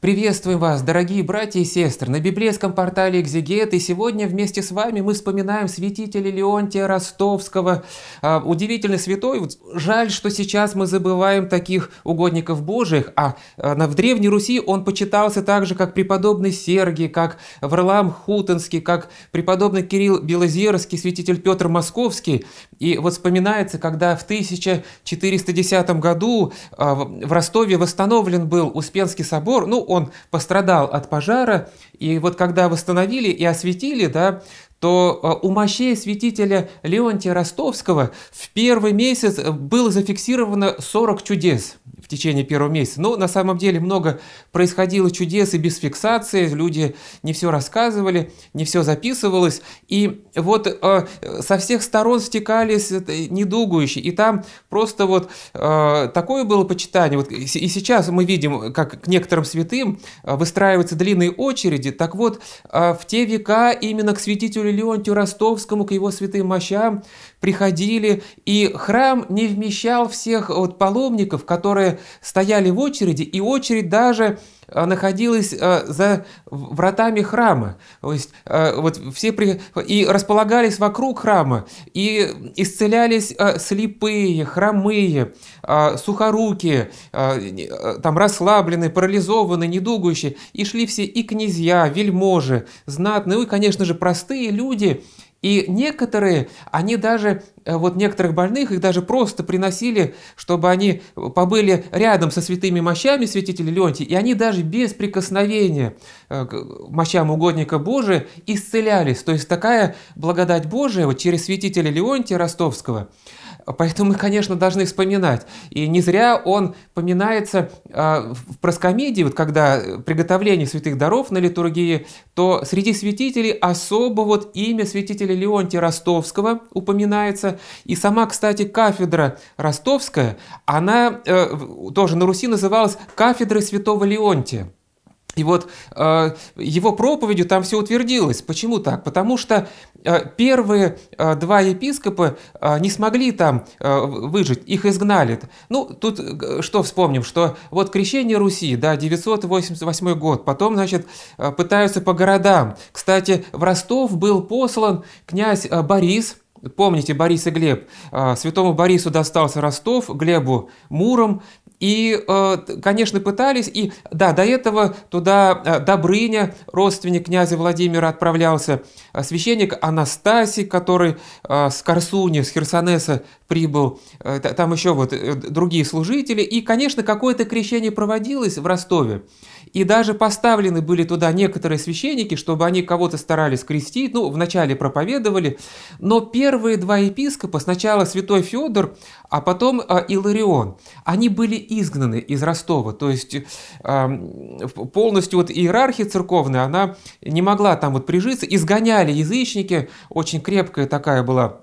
Приветствуем вас, дорогие братья и сестры, на библейском портале «Экзегет», и сегодня вместе с вами мы вспоминаем святителя Леонтия Ростовского, а, удивительный святой. Жаль, что сейчас мы забываем таких угодников Божьих, а, а в Древней Руси он почитался так же, как преподобный Сергий, как Варлам Хутонский, как преподобный Кирилл Белозерский, святитель Петр Московский. И вот вспоминается, когда в 1410 году а, в Ростове восстановлен был Успенский собор, ну, он пострадал от пожара, и вот когда восстановили и осветили, да, то э, у мощей святителя Леонтия Ростовского в первый месяц э, было зафиксировано 40 чудес в течение первого месяца. Но ну, на самом деле много происходило чудес и без фиксации, люди не все рассказывали, не все записывалось. И вот э, со всех сторон стекались недугующие. И там просто вот э, такое было почитание. Вот и сейчас мы видим, как к некоторым святым э, выстраиваются длинные очереди. Так вот, э, в те века именно к святителю Леонтию Ростовскому, к его святым мощам приходили, и храм не вмещал всех вот паломников, которые стояли в очереди, и очередь даже а, находилась а, за вратами храма. То есть а, вот все при... и располагались вокруг храма, и исцелялись слепые, хромые, сухорукие, там расслабленные, парализованные, недугующие. И шли все и князья, вельможи, знатные, ну и, конечно же, простые люди. И некоторые, они даже, э, вот некоторых больных, их даже просто приносили, чтобы они э, побыли рядом со святыми мощами святителя Леонтия, и они даже без прикосновения э, к мощам угодника Божия исцелялись. То есть такая благодать Божия вот через святителя Леонтия Ростовского – Поэтому мы, конечно, должны вспоминать. И не зря он поминается а, в проскомедии, вот когда приготовление святых даров на литургии, то среди святителей особо вот имя святителя Леонтия Ростовского упоминается. И сама, кстати, кафедра Ростовская, она э, тоже на Руси называлась кафедрой святого Леонтия. И вот э, его проповедью там все утвердилось. Почему так? Потому что э, первые э, два епископа э, не смогли там э, выжить, их изгнали. Ну, тут э, что вспомним, что вот крещение Руси, да, 988 год, потом, значит, э, пытаются по городам. Кстати, в Ростов был послан князь э, Борис, Помните Борис и Глеб? Э, святому Борису достался Ростов, Глебу – Муром, и, э, конечно, пытались, и да, до этого туда э, Добрыня, родственник князя Владимира, отправлялся, э, священник Анастасий, который с Корсуни, с Херсонеса прибыл, э, там еще вот э, другие служители, и, конечно, какое-то крещение проводилось в Ростове, и даже поставлены были туда некоторые священники, чтобы они кого-то старались крестить, ну, вначале проповедовали, но первые два епископа, сначала святой Федор, а потом э, Иларион, они были изгнаны из Ростова, то есть эм, полностью вот иерархия церковная, она не могла там вот прижиться, изгоняли язычники, очень крепкая такая была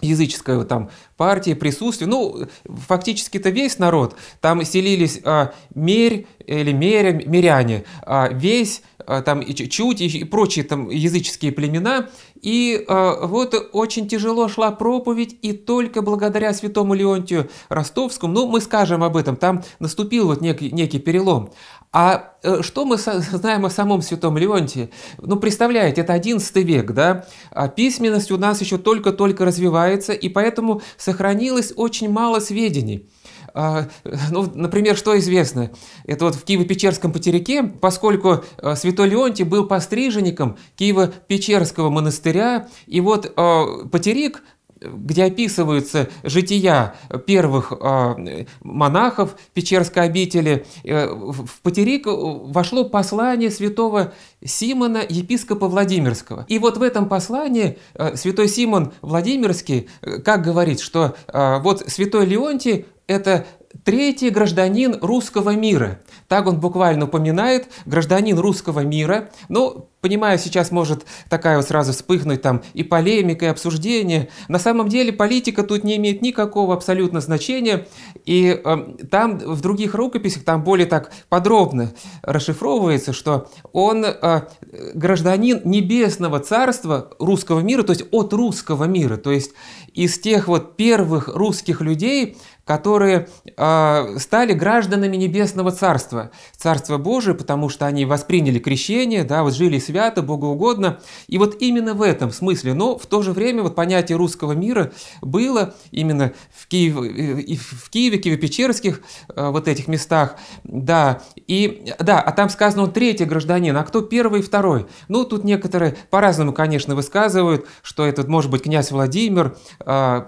языческого там партии, присутствие. Ну, фактически это весь народ. Там селились а, мерь или меря, миряне, а, весь а, там и чуть и, и прочие там языческие племена. И а, вот очень тяжело шла проповедь, и только благодаря святому Леонтию Ростовскому, ну, мы скажем об этом, там наступил вот некий, некий перелом. А э, что мы знаем о самом святом Леонтии? Ну, представляете, это 11 век, да? А письменность у нас еще только-только развивается, и поэтому сохранилось очень мало сведений. А, ну, например, что известно? Это вот в Киево-Печерском потеряке, поскольку э, святой Леонтий был постриженником Киево-Печерского монастыря, и вот э, потерик где описываются жития первых а, монахов Печерской обители, э, в Патерик вошло послание святого Симона, епископа Владимирского. И вот в этом послании э, святой Симон Владимирский э, как говорит, что вот святой Леонтий – это третий гражданин русского мира. Так он буквально упоминает, гражданин русского мира. Ну, понимаю, сейчас может такая вот сразу вспыхнуть там и полемика, и обсуждение. На самом деле политика тут не имеет никакого абсолютно значения. И э, там в других рукописях, там более так подробно расшифровывается, что он э, гражданин небесного царства русского мира, то есть от русского мира, то есть из тех вот первых русских людей, которые э, стали гражданами Небесного Царства, Царства Божия, потому что они восприняли крещение, да, вот жили свято, богоугодно. И вот именно в этом смысле, но в то же время вот понятие русского мира было именно в, Киев, и в Киеве, Киево-Печерских э, вот этих местах, да, и да, а там сказано он третий гражданин, а кто первый и второй? Ну, тут некоторые по-разному, конечно, высказывают, что этот, может быть князь Владимир, э,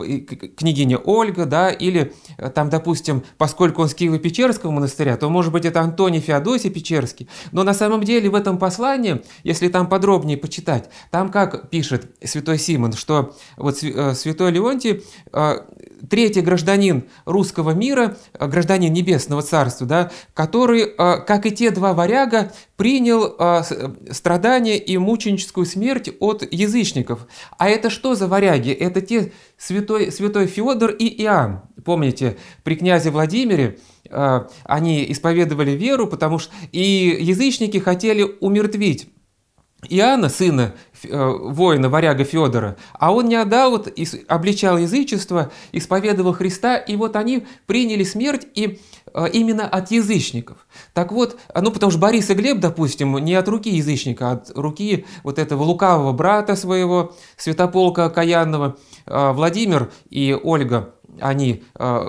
княгиня Ольга, да, или Э, там, допустим, поскольку он с Киево-Печерского монастыря, то, может быть, это Антоний Феодосий Печерский. Но на самом деле в этом послании, если там подробнее почитать, там как пишет святой Симон, что вот э, святой Леонтий э, третий гражданин русского мира, э, гражданин Небесного Царства, да, который, э, как и те два варяга, принял э, страдания и мученическую смерть от язычников. А это что за варяги? Это те святой, святой Феодор и Иоанн. Помните, при князе Владимире они исповедовали веру, потому что и язычники хотели умертвить Иоанна, сына э, воина, варяга Федора, а он не отдал, вот, из, обличал язычество, исповедовал Христа, и вот они приняли смерть и э, именно от язычников. Так вот, ну потому что Борис и Глеб, допустим, не от руки язычника, а от руки вот этого лукавого брата своего, святополка Каянного, э, Владимир и Ольга – они э,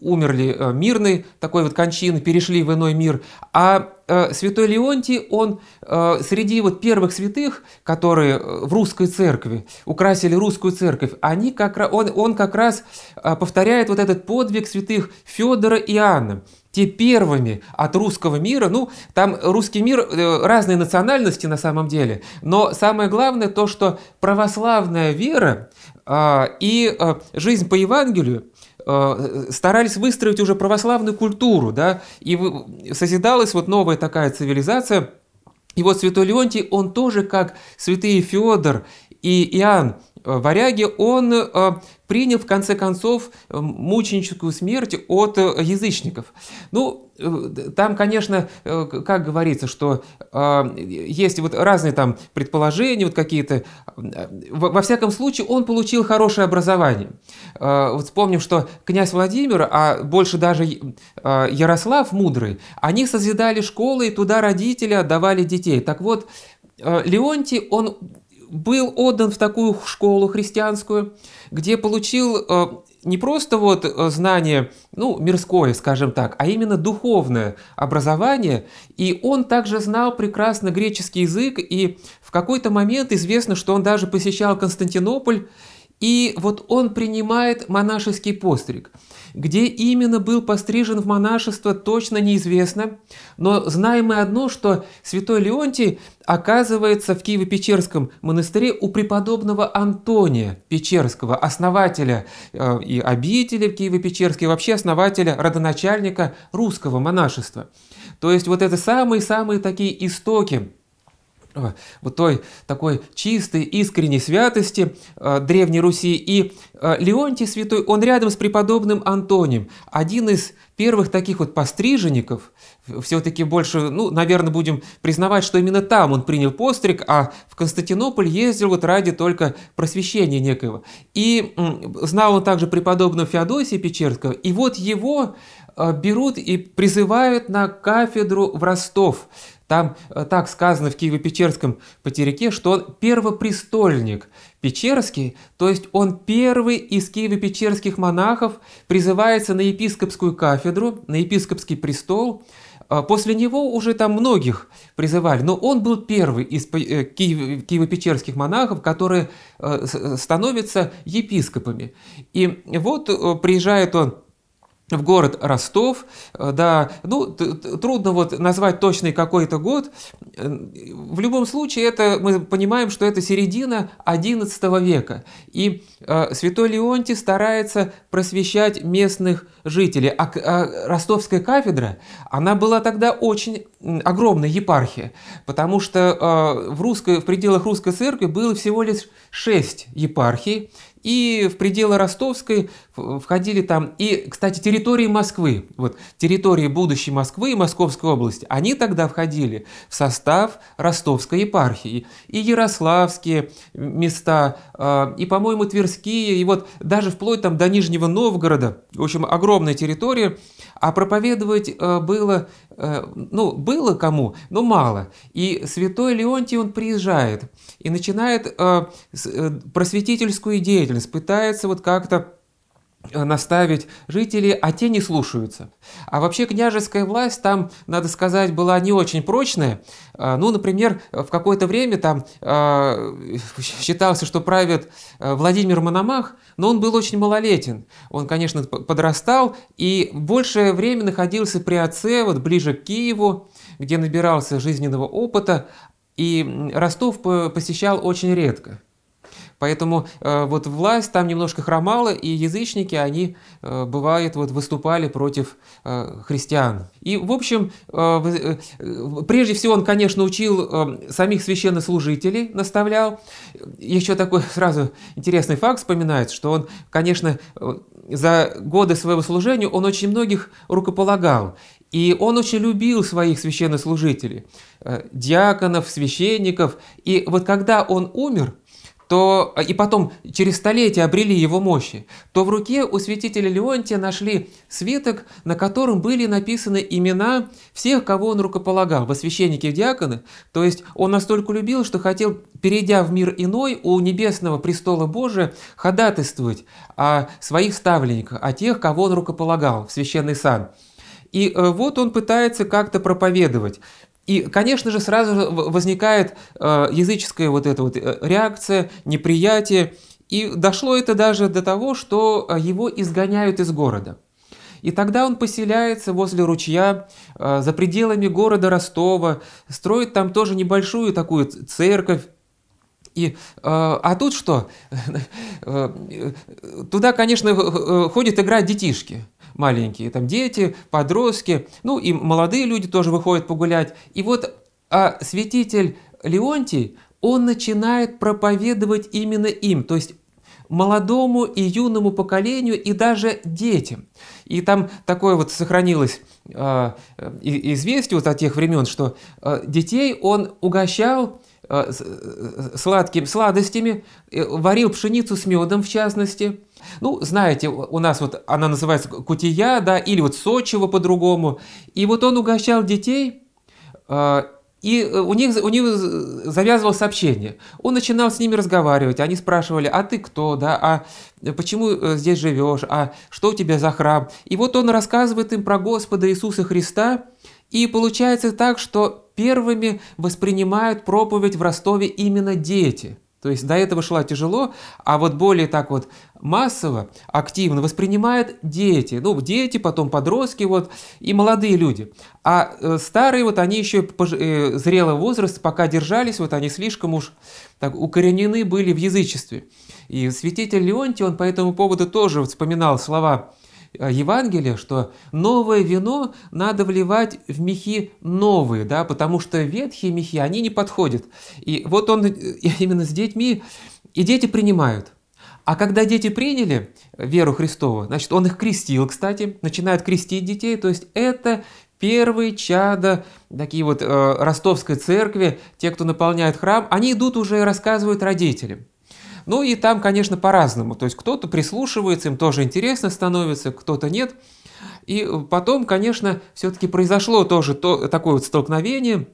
умерли э, мирной такой вот кончины, перешли в иной мир. А э, святой Леонтий, он э, среди вот первых святых, которые э, в русской церкви украсили русскую церковь, они как, он, он как раз э, повторяет вот этот подвиг святых Федора и Анны те первыми от русского мира, ну, там русский мир, э, разные национальности на самом деле, но самое главное то, что православная вера а, и а, жизнь по Евангелию а, старались выстроить уже православную культуру, да, и созидалась вот новая такая цивилизация. И вот святой Леонтий, он тоже, как святые Феодор и Иоанн, Э, варяги, он э, принял, в конце концов, э, мученическую смерть от язычников. Ну, там, конечно, как говорится, что есть вот разные там предположения, вот какие-то... Во всяком случае, он получил хорошее образование. Вот вспомним, что князь Владимир, а больше даже Ярослав Мудрый, они созидали школы, и туда родители отдавали детей. Так вот, Леонтий, он был отдан в такую школу христианскую, где получил э, не просто вот э, знание, ну, мирское, скажем так, а именно духовное образование, и он также знал прекрасно греческий язык, и в какой-то момент известно, что он даже посещал Константинополь, и вот он принимает монашеский постриг. Где именно был пострижен в монашество, точно неизвестно. Но знаем мы одно, что святой Леонтий оказывается в Киево-Печерском монастыре у преподобного Антония Печерского, основателя э, и обители в Киево-Печерске, вообще основателя, родоначальника русского монашества. То есть вот это самые-самые такие истоки Э, вот той такой чистой, искренней святости э, Древней Руси. И э, Леонтий Святой, он рядом с преподобным Антонием, один из первых таких вот постриженников, все-таки больше, ну, наверное, будем признавать, что именно там он принял постриг, а в Константинополь ездил вот ради только просвещения некоего. И э, знал он также преподобного Феодосия Печерского, и вот его э, берут и призывают на кафедру в Ростов. Там э, так сказано в Киево-Печерском потеряке, что он первопрестольник Печерский, то есть он первый из киево-печерских монахов призывается на епископскую кафедру, на епископский престол, а После него уже там многих призывали, но он был первый из э, киево-печерских монахов, которые э, становятся епископами. И вот приезжает он в город Ростов, э, да, ну, трудно вот назвать точный какой-то год. Э, в любом случае, это, мы понимаем, что это середина XI века, и э, святой Леонтий старается просвещать местных жителей, а, а ростовская кафедра, она была тогда очень огромная епархия, потому что э, в, русской, в пределах русской церкви было всего лишь шесть епархий, и в пределы Ростовской входили там, и, кстати, территории Москвы, вот территории будущей Москвы и Московской области, они тогда входили в состав Ростовской епархии. И ярославские места, э, и, по-моему, Тверские, и вот даже вплоть там до Нижнего Новгорода, в общем, огромная территория, а проповедовать э, было Э, ну, было кому, но мало. И святой Леонтий, он приезжает и начинает э, э, просветительскую деятельность, пытается вот как-то Э, наставить жители, а те не слушаются. А вообще княжеская власть там, надо сказать, была не очень прочная. А, ну, например, в какое-то время там а, считался, что правит э, Владимир Мономах, но он был очень малолетен. Он, конечно, подрастал и большее время находился при отце, вот ближе к Киеву, где набирался жизненного опыта, и Ростов э, посещал очень редко. Поэтому э, вот власть там немножко хромала, и язычники, они, э, бывает, вот выступали против э, христиан. И, в общем, э, э, прежде всего он, конечно, учил э, самих священнослужителей, наставлял. Еще такой сразу интересный факт вспоминается, что он, конечно, э, за годы своего служения он очень многих рукополагал. И он очень любил своих священнослужителей, э, диаконов, священников. И вот когда он умер, то э, и потом через столетия обрели его мощи, то в руке у святителя Леонтия нашли свиток, на котором были написаны имена всех, кого он рукополагал, во священники и диаконы. То есть он настолько любил, что хотел, перейдя в мир иной, у небесного престола Божия ходатайствовать о своих ставленниках, о тех, кого он рукополагал в священный сан. И э, вот он пытается как-то проповедовать. И, конечно же, сразу же возникает э, языческая вот эта вот э, реакция, неприятие. И дошло это даже до того, что э, его изгоняют из города. И тогда он поселяется возле ручья, э, за пределами города Ростова, строит там тоже небольшую такую церковь, и, э, а тут что? Э, туда, конечно, ходят играть детишки маленькие, там дети, подростки, ну и молодые люди тоже выходят погулять. И вот а, святитель Леонтий, он начинает проповедовать именно им, то есть молодому и юному поколению и даже детям. И там такое вот сохранилось э, известие вот от тех времен, что э, детей он угощал э, сладким, сладостями, э, варил пшеницу с медом в частности – ну, знаете, у нас вот она называется кутия, да, или вот Сочева по-другому. И вот он угощал детей, а, и э, у них, у них завязывал сообщение. Он начинал с ними разговаривать, они спрашивали, а ты кто, да, а э, почему э, здесь живешь, а что у тебя за храм. И вот он рассказывает им про Господа Иисуса Христа, и получается так, что первыми воспринимают проповедь в Ростове именно дети – то есть до этого шла тяжело, а вот более так вот массово, активно воспринимают дети. Ну, дети, потом подростки вот, и молодые люди. А э, старые вот они еще э, зрелый возраст пока держались, вот они слишком уж так укоренены были в язычестве. И святитель Леонтий, он по этому поводу тоже вспоминал слова Э, Евангелия, что новое вино надо вливать в мехи новые, да, потому что ветхие мехи, они не подходят. И вот он э, именно с детьми, и дети принимают. А когда дети приняли веру Христову, значит, он их крестил, кстати, начинает крестить детей, то есть это первые чада, такие вот э, ростовской церкви, те, кто наполняет храм, они идут уже и рассказывают родителям. Ну и там, конечно, по-разному. То есть кто-то прислушивается, им тоже интересно становится, кто-то нет. И потом, конечно, все-таки произошло тоже то, такое вот столкновение,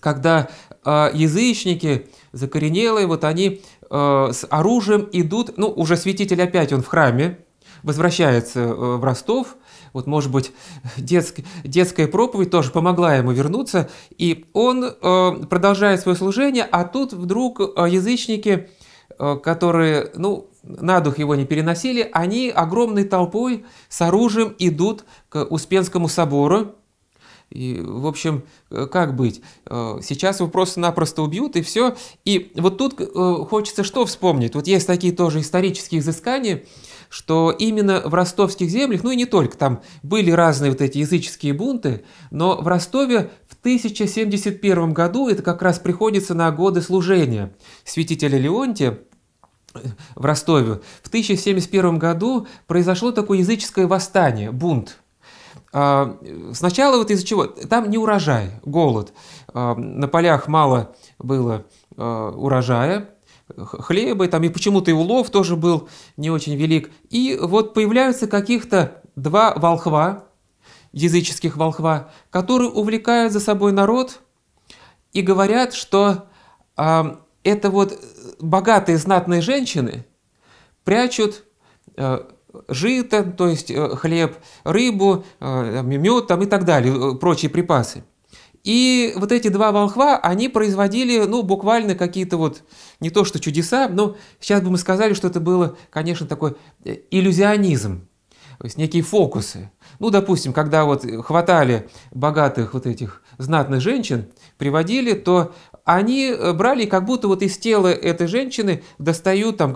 когда э, язычники закоренелые, вот они э, с оружием идут, ну уже святитель опять он в храме, возвращается э, в Ростов, вот, может быть, детск, детская проповедь тоже помогла ему вернуться, и он э, продолжает свое служение, а тут вдруг э, язычники Э, которые, ну, на дух его не переносили, они огромной толпой с оружием идут к Успенскому собору. И, в общем, э, как быть? Э, сейчас его просто-напросто убьют, и все. И вот тут хочется что вспомнить? Вот есть такие тоже исторические изыскания, что именно в ростовских землях, ну и не только, там были разные вот эти языческие бунты, но в Ростове 1071 году это как раз приходится на годы служения святителя Леонтия э, в Ростове. В 1071 году произошло такое языческое восстание, бунт. А, э, сначала вот из-за чего? Там не урожай, голод. А, на полях мало было а, урожая, хлеба, и там и почему-то и улов тоже был не очень велик. И вот появляются каких-то два волхва, языческих волхва, которые увлекают за собой народ и говорят, что э, это вот богатые знатные женщины прячут э, жито, то есть э, хлеб, рыбу, э, мед там, и так далее, э, прочие припасы. И вот эти два волхва, они производили, ну, буквально какие-то вот, не то что чудеса, но сейчас бы мы сказали, что это было, конечно, такой э, иллюзионизм, то есть некие фокусы. Ну, допустим, когда вот хватали богатых вот этих знатных женщин, приводили, то они э, брали как будто вот из тела этой женщины достают там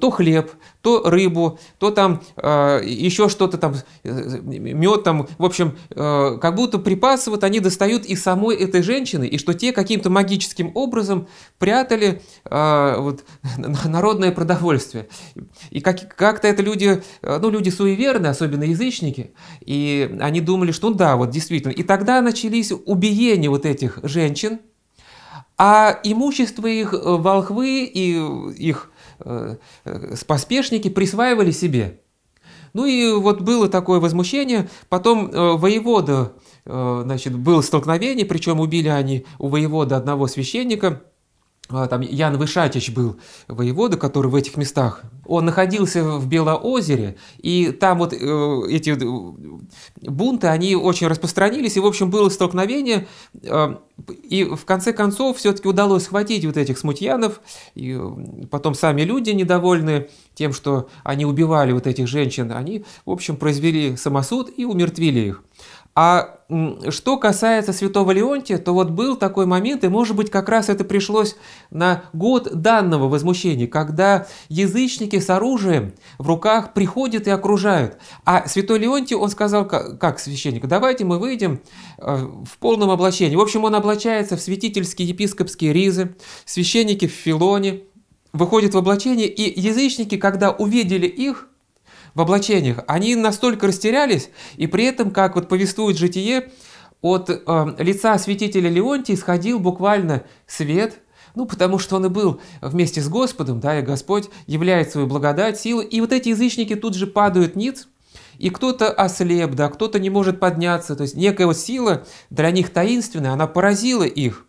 то хлеб, то рыбу, то там э, еще что-то там, э, мед там, в общем, э, как будто припасы вот они достают из самой этой женщины, и что те каким-то магическим образом прятали э, вот, народное продовольствие. И как- как-то это люди, э, ну, люди суеверные, особенно язычники, и они думали, что ну да, вот действительно. И тогда начались убиения вот этих женщин, а имущество их э, волхвы и э, их э, э, поспешники присваивали себе. Ну и вот было такое возмущение. Потом э, воевода, значит, было столкновение, причем убили они у воевода одного священника – а, там Ян Вышатич был воевода, который в этих местах, он находился в Белоозере, и там вот э, эти э, бунты, они очень распространились, и, в общем, было столкновение, э, и в конце концов все-таки удалось схватить вот этих смутьянов, и э, потом сами люди недовольны тем, что они убивали вот этих женщин, они, в общем, произвели самосуд и умертвили их. А что касается святого Леонтия, то вот был такой момент, и, может быть, как раз это пришлось на год данного возмущения, когда язычники с оружием в руках приходят и окружают. А святой Леонтий, он сказал, как, священник, давайте мы выйдем э, в полном облачении. В общем, он облачается в святительские епископские ризы, священники в филоне, выходит в облачение, и язычники, когда увидели их, в облачениях, они настолько растерялись, и при этом, как вот повествует житие, от э, лица святителя Леонтия исходил буквально свет, ну, потому что он и был вместе с Господом, да, и Господь являет свою благодать, силу, и вот эти язычники тут же падают ниц, и кто-то ослеп, да, кто-то не может подняться, то есть некая вот сила для них таинственная, она поразила их.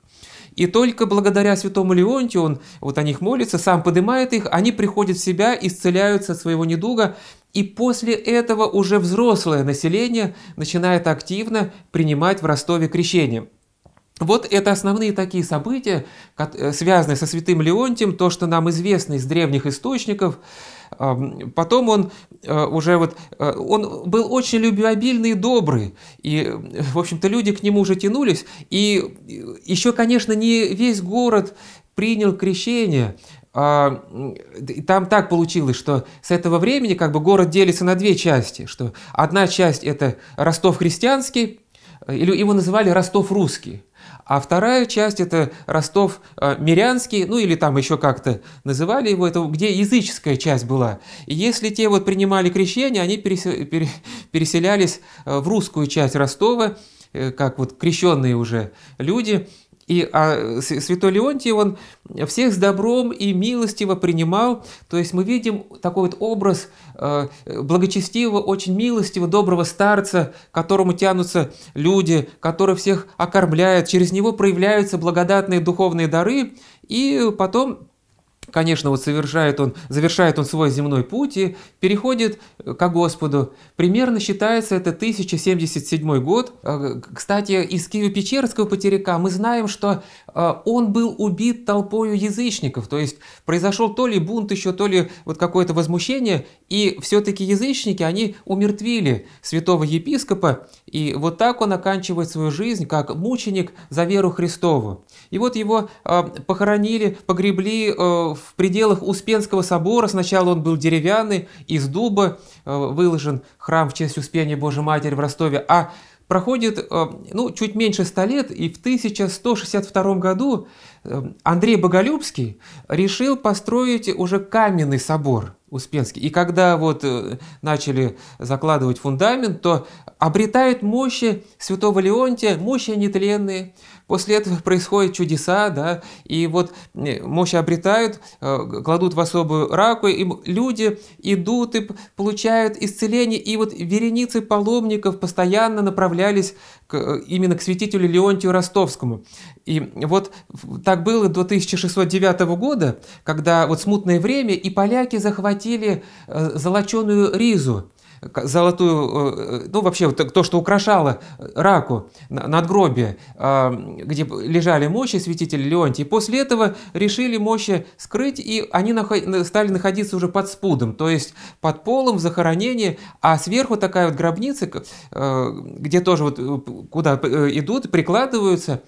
И только благодаря святому Леонтию он вот о них молится, сам поднимает их, они приходят в себя, исцеляются от своего недуга, и после этого уже взрослое население начинает активно принимать в Ростове крещение. Вот это основные такие события, э, связанные со святым Леонтием, то, что нам известно из древних источников. Потом он э, уже вот, э, он был очень любвеобильный и добрый, и, в общем-то, люди к нему уже тянулись, и еще, конечно, не весь город принял крещение, а, там так получилось, что с этого времени как бы город делится на две части, что одна часть это Ростов христианский, э, или его называли Ростов русский, а вторая часть это Ростов э, мирянский, ну или там еще как-то называли его, это где языческая часть была. И если те вот принимали крещение, они переселялись э, в русскую часть Ростова, как вот крещенные уже люди, и а, святой Леонтий, он всех с добром и милостиво принимал. То есть мы видим такой вот образ э, благочестивого, очень милостивого, доброго старца, к которому тянутся люди, который всех окормляет. Через него проявляются благодатные духовные дары. И потом Конечно, вот совершает он, завершает он свой земной путь и переходит э, к Господу. Примерно считается это 1077 год. Э, кстати, из Киево-Печерского потеряка мы знаем, что а, он был убит толпою язычников. То есть произошел то ли бунт еще, то ли вот какое-то возмущение, и все-таки язычники, они умертвили святого епископа, и вот так он оканчивает свою жизнь как мученик за веру Христову. И вот его а, похоронили, погребли э, в пределах Успенского собора. Сначала он был деревянный, из дуба э, выложен храм в честь Успения Божьей Матери в Ростове, а Проходит э, ну, чуть меньше 100 лет, и в 1162 году э, Андрей Боголюбский решил построить уже каменный собор – Успенский. И когда вот э, начали закладывать фундамент, то обретают мощи святого Леонтия, мощи нетленные. После этого происходят чудеса, да, и вот э, мощи обретают, э, кладут в особую раку, и люди идут и получают исцеление, и вот вереницы паломников постоянно направлялись к, именно к святителю Леонтию Ростовскому. И вот так было до 1609 года, когда вот смутное время, и поляки захватили э, золоченую Ризу, золотую, э, э, ну вообще то, что украшало э, раку над надгробие, а, где лежали мощи святителя Леонтия. после этого решили мощи скрыть, и они стали находиться уже под спудом, то есть под полом, в захоронении, а сверху такая вот гробница, где тоже вот куда идут, прикладываются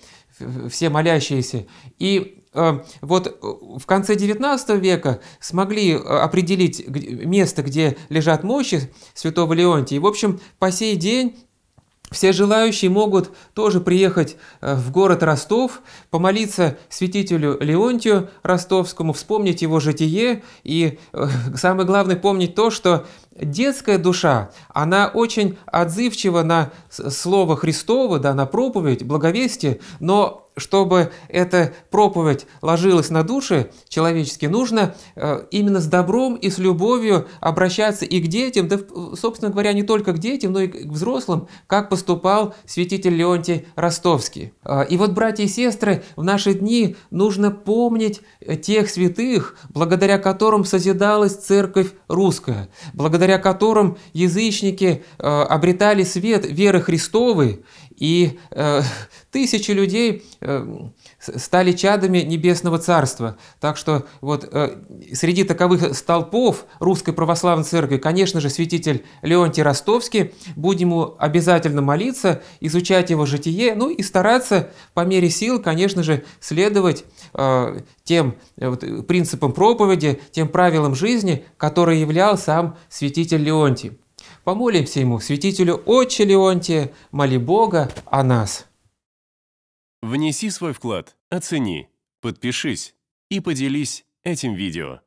все молящиеся, и а, вот э, в конце XIX века смогли э, определить место, где лежат мощи святого Леонтия. И, в общем, по сей день все желающие могут тоже приехать э, в город Ростов, помолиться святителю Леонтию Ростовскому, вспомнить его житие и, самое главное, помнить то, что детская душа, она очень отзывчива на слово Христово, да, на проповедь, благовестие, но чтобы эта проповедь ложилась на души человечески, нужно э, именно с добром и с любовью обращаться и к детям, да, собственно говоря, не только к детям, но и к взрослым, как поступал святитель Леонтий Ростовский. Э, и вот, братья и сестры, в наши дни нужно помнить э, тех святых, благодаря которым созидалась церковь русская, благодаря которым язычники обретали свет веры Христовой и э, тысячи людей э, стали чадами Небесного Царства. Так что вот э, среди таковых столпов Русской Православной Церкви, конечно же, святитель Леонтий Ростовский. Будем ему обязательно молиться, изучать его житие, ну и стараться по мере сил, конечно же, следовать э, тем э, вот, принципам проповеди, тем правилам жизни, которые являл сам святитель Леонтий. Помолимся ему, святителю Отче Леонтия, моли Бога о нас. Внеси свой вклад, оцени, подпишись и поделись этим видео.